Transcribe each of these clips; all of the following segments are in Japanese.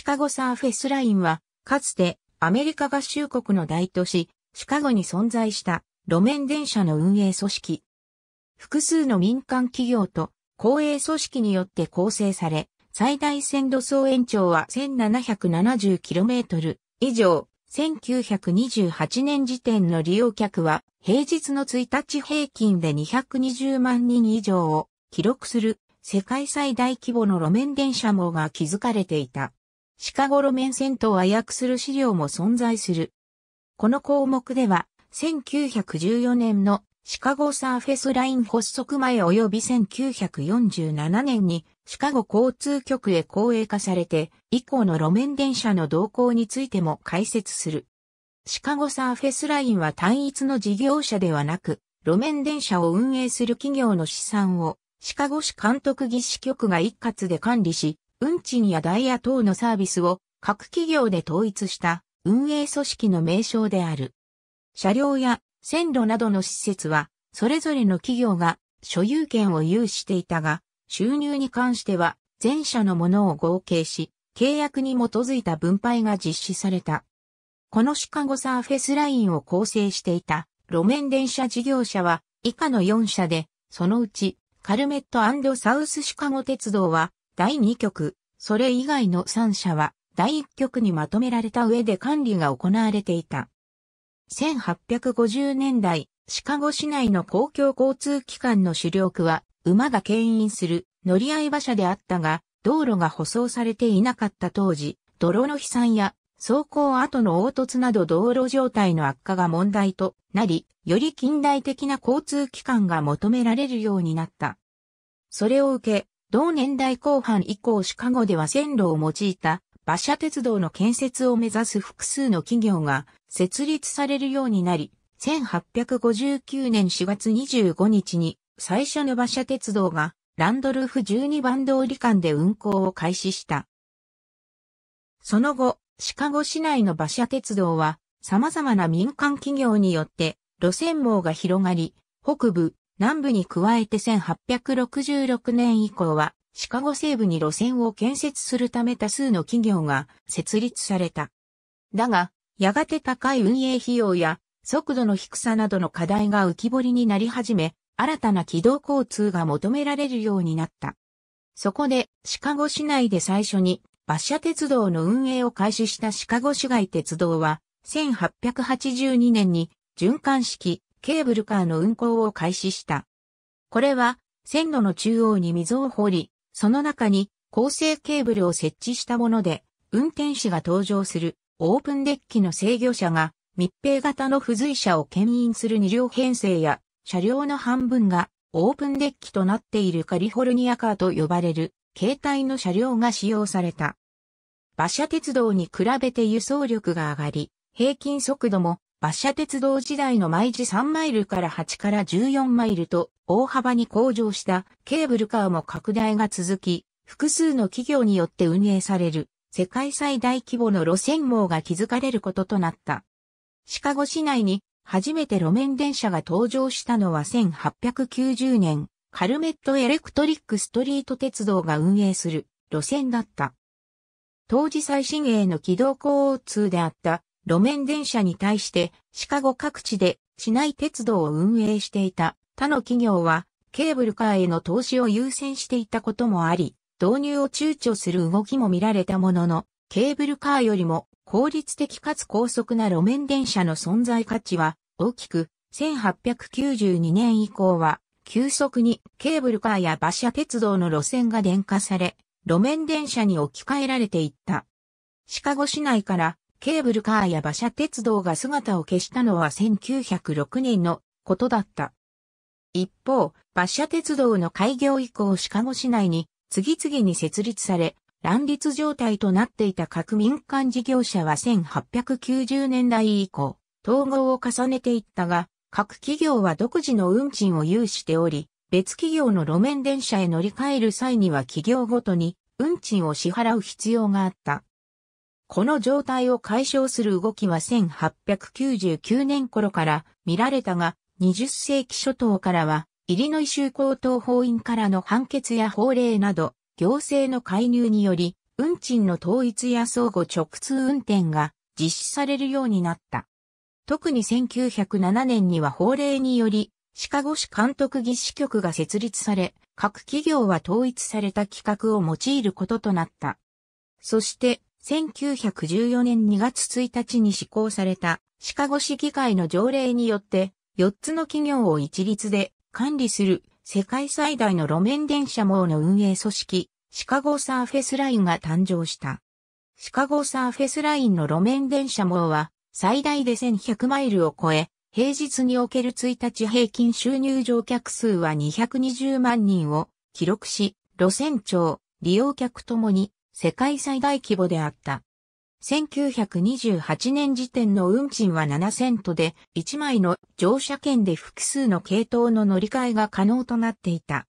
シカゴサーフェスラインは、かつてアメリカ合衆国の大都市、シカゴに存在した路面電車の運営組織。複数の民間企業と公営組織によって構成され、最大線路総延長は 1770km 以上、1928年時点の利用客は平日の1日平均で220万人以上を記録する世界最大規模の路面電車網が築かれていた。シカゴ路面線と和訳する資料も存在する。この項目では、1914年のシカゴサーフェスライン発足前及び1947年にシカゴ交通局へ公営化されて以降の路面電車の動向についても解説する。シカゴサーフェスラインは単一の事業者ではなく路面電車を運営する企業の資産をシカゴ市監督技師局が一括で管理し運賃やダイヤ等のサービスを各企業で統一した運営組織の名称である。車両や線路などの施設は、それぞれの企業が所有権を有していたが、収入に関しては、全社のものを合計し、契約に基づいた分配が実施された。このシカゴサーフェスラインを構成していた路面電車事業者は以下の4社で、そのうちカルメットサウスシカゴ鉄道は第2局、それ以外の3社は第1局にまとめられた上で管理が行われていた。1850年代、シカゴ市内の公共交通機関の主力は馬が牽引する乗り合い馬車であったが、道路が舗装されていなかった当時、泥の飛散や走行後の凹凸など道路状態の悪化が問題となり、より近代的な交通機関が求められるようになった。それを受け、同年代後半以降シカゴでは線路を用いた馬車鉄道の建設を目指す複数の企業が設立されるようになり、1859年4月25日に最初の馬車鉄道がランドルフ12番通り間で運行を開始した。その後、シカゴ市内の馬車鉄道は様々な民間企業によって路線網が広がり、北部、南部に加えて1866年以降は、シカゴ西部に路線を建設するため多数の企業が設立された。だが、やがて高い運営費用や速度の低さなどの課題が浮き彫りになり始め、新たな軌道交通が求められるようになった。そこで、シカゴ市内で最初に馬車鉄道の運営を開始したシカゴ市街鉄道は、1882年に循環式ケーブルカーの運行を開始した。これは、線路の中央に溝を掘り、その中に構成ケーブルを設置したもので、運転士が登場するオープンデッキの制御車が密閉型の付随車を牽引する2両編成や車両の半分がオープンデッキとなっているカリフォルニアカーと呼ばれる携帯の車両が使用された。馬車鉄道に比べて輸送力が上がり、平均速度も馬車鉄道時代の毎時3マイルから8から14マイルと大幅に向上したケーブルカーも拡大が続き、複数の企業によって運営される世界最大規模の路線網が築かれることとなった。シカゴ市内に初めて路面電車が登場したのは1890年、カルメットエレクトリックストリート鉄道が運営する路線だった。当時最新鋭の軌道交通であった路面電車に対してシカゴ各地で市内鉄道を運営していた他の企業はケーブルカーへの投資を優先していたこともあり、導入を躊躇する動きも見られたものの、ケーブルカーよりも効率的かつ高速な路面電車の存在価値は大きく、1892年以降は急速にケーブルカーや馬車鉄道の路線が電化され、路面電車に置き換えられていった。シカゴ市内からケーブルカーや馬車鉄道が姿を消したのは1906年のことだった。一方、馬車鉄道の開業以降シカゴ市内に次々に設立され、乱立状態となっていた各民間事業者は1890年代以降、統合を重ねていったが、各企業は独自の運賃を有しており、別企業の路面電車へ乗り換える際には企業ごとに運賃を支払う必要があった。この状態を解消する動きは1899年頃から見られたが、20世紀初頭からは、イリノイ州高等法院からの判決や法令など、行政の介入により、運賃の統一や相互直通運転が実施されるようになった。特に1907年には法令により、シカゴ市監督技師局が設立され、各企業は統一された規格を用いることとなった。そして、1914年2月1日に施行されたシカゴ市議会の条例によって4つの企業を一律で管理する世界最大の路面電車網の運営組織シカゴサーフェスラインが誕生した。シカゴサーフェスラインの路面電車網は最大で1100マイルを超え、平日における1日平均収入乗客数は220万人を記録し、路線長、利用客ともに世界最大規模であった。1928年時点の運賃は7セントで、1枚の乗車券で複数の系統の乗り換えが可能となっていた。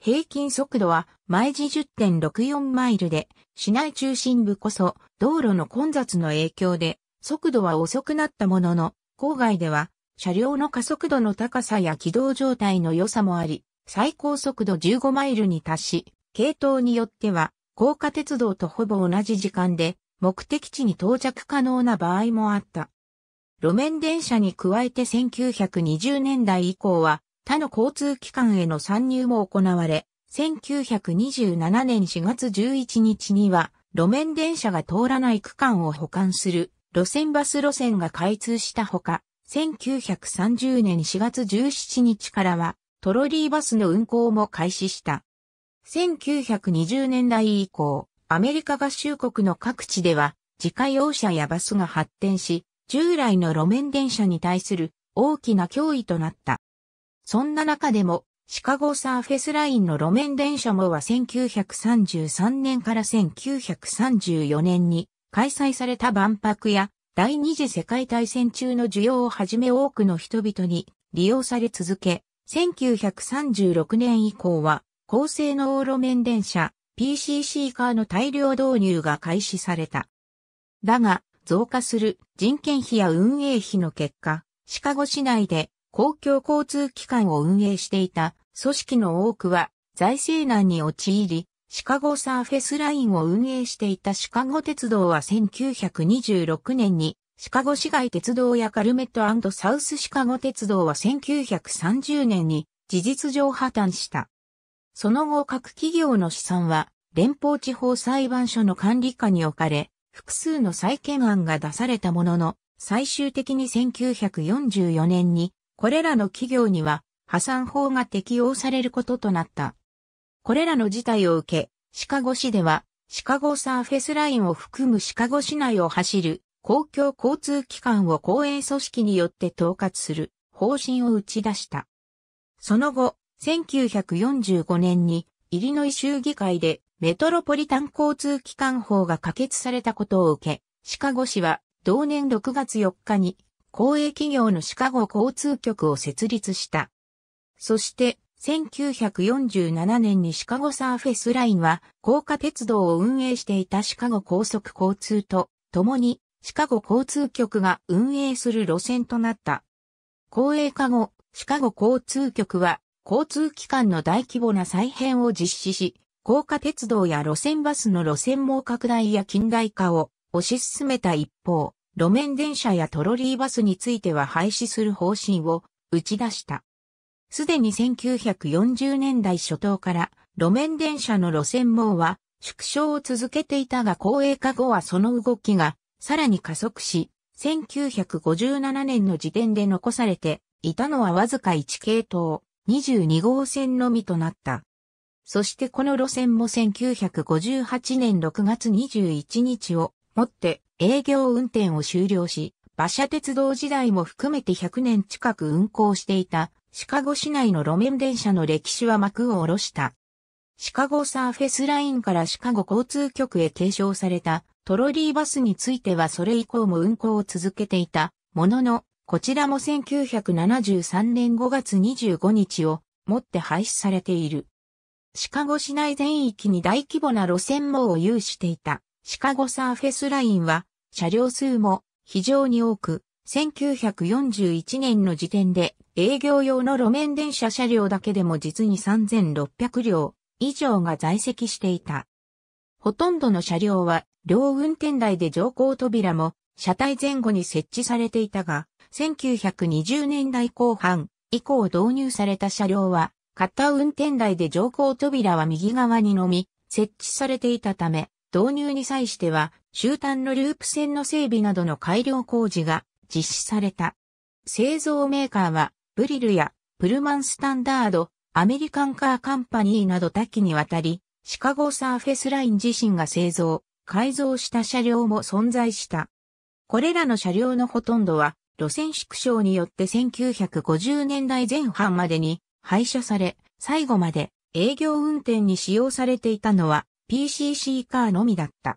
平均速度は毎時10.64マイルで、市内中心部こそ道路の混雑の影響で速度は遅くなったものの、郊外では車両の加速度の高さや軌道状態の良さもあり、最高速度15マイルに達し、系統によっては高架鉄道とほぼ同じ時間で目的地に到着可能な場合もあった。路面電車に加えて1920年代以降は他の交通機関への参入も行われ、1927年4月11日には路面電車が通らない区間を保管する路線バス路線が開通したほか、1930年4月17日からはトロリーバスの運行も開始した。1920年代以降、アメリカ合衆国の各地では、自家用車やバスが発展し、従来の路面電車に対する大きな脅威となった。そんな中でも、シカゴサーフェスラインの路面電車もは1933年から1934年に開催された万博や第二次世界大戦中の需要をはじめ多くの人々に利用され続け、1936年以降は高性能路面電車 PCC カーの大量導入が開始された。だが、増加する人件費や運営費の結果、シカゴ市内で公共交通機関を運営していた組織の多くは財政難に陥り、シカゴサーフェスラインを運営していたシカゴ鉄道は1926年にシカゴ市街鉄道やカルメットサウスシカゴ鉄道は1930年に事実上破綻した。その後各企業の資産は連邦地方裁判所の管理下に置かれ、複数の再建案が出されたものの、最終的に1944年に、これらの企業には破産法が適用されることとなった。これらの事態を受け、シカゴ市では、シカゴサーフェスラインを含むシカゴ市内を走る公共交通機関を公営組織によって統括する方針を打ち出した。その後、1945年にイリノイ州議会でメトロポリタン交通機関法が可決されたことを受け、シカゴ市は同年6月4日に公営企業のシカゴ交通局を設立した。そして、1947年にシカゴサーフェスラインは、高架鉄道を運営していたシカゴ高速交通と、共に、シカゴ交通局が運営する路線となった。公営化後、シカゴ交通局は、交通機関の大規模な再編を実施し、高架鉄道や路線バスの路線網拡大や近代化を推し進めた一方、路面電車やトロリーバスについては廃止する方針を打ち出した。すでに1940年代初頭から路面電車の路線網は縮小を続けていたが公営化後はその動きがさらに加速し、1957年の時点で残されていたのはわずか1系統。22号線のみとなった。そしてこの路線も1958年6月21日をもって営業運転を終了し、馬車鉄道時代も含めて100年近く運行していたシカゴ市内の路面電車の歴史は幕を下ろした。シカゴサーフェスラインからシカゴ交通局へ継承されたトロリーバスについてはそれ以降も運行を続けていたもののこちらも1973年5月25日をもって廃止されている。シカゴ市内全域に大規模な路線網を有していたシカゴサーフェスラインは車両数も非常に多く、1941年の時点で営業用の路面電車車両だけでも実に3600両以上が在籍していた。ほとんどの車両は両運転台で乗降扉も車体前後に設置されていたが、1920年代後半以降導入された車両は、片運転台で乗降扉は右側にのみ、設置されていたため、導入に際しては、終端のループ線の整備などの改良工事が実施された。製造メーカーは、ブリルやプルマンスタンダード、アメリカンカーカンパニーなど多岐にわたり、シカゴサーフェスライン自身が製造、改造した車両も存在した。これらの車両のほとんどは、路線縮小によって1950年代前半までに廃車され、最後まで営業運転に使用されていたのは PCC カーのみだった。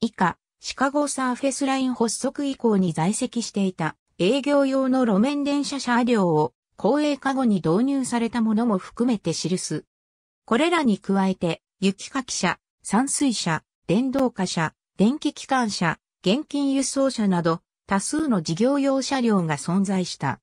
以下、シカゴサーフェスライン発足以降に在籍していた営業用の路面電車車両を公営化後に導入されたものも含めて記す。これらに加えて、雪かき車、散水車、電動化車、電気機関車、現金輸送車など、多数の事業用車両が存在した。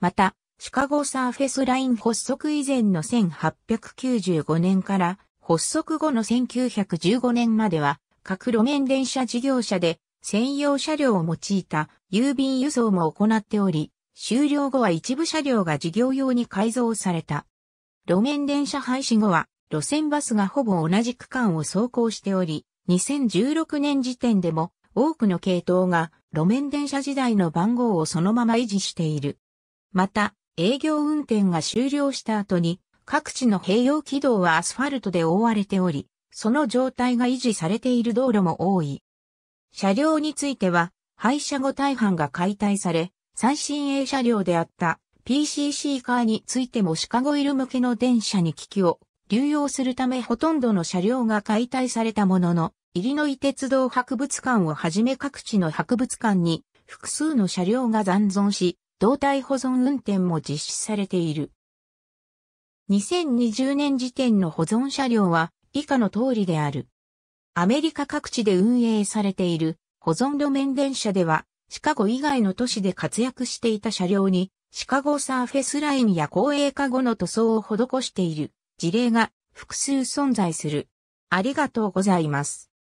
また、シカゴサーフェスライン発足以前の1895年から発足後の1915年までは各路面電車事業者で専用車両を用いた郵便輸送も行っており、終了後は一部車両が事業用に改造された。路面電車廃止後は路線バスがほぼ同じ区間を走行しており、2016年時点でも多くの系統が路面電車時代の番号をそのまま維持している。また、営業運転が終了した後に、各地の併用軌道はアスファルトで覆われており、その状態が維持されている道路も多い。車両については、廃車後大半が解体され、最新鋭車両であった PCC カーについてもシカゴイル向けの電車に機器を流用するためほとんどの車両が解体されたものの、イリノイ鉄道博物館をはじめ各地の博物館に複数の車両が残存し、胴体保存運転も実施されている。2020年時点の保存車両は以下の通りである。アメリカ各地で運営されている保存路面電車では、シカゴ以外の都市で活躍していた車両に、シカゴサーフェスラインや公営化後の塗装を施している。事例が複数存在する。ありがとうございます。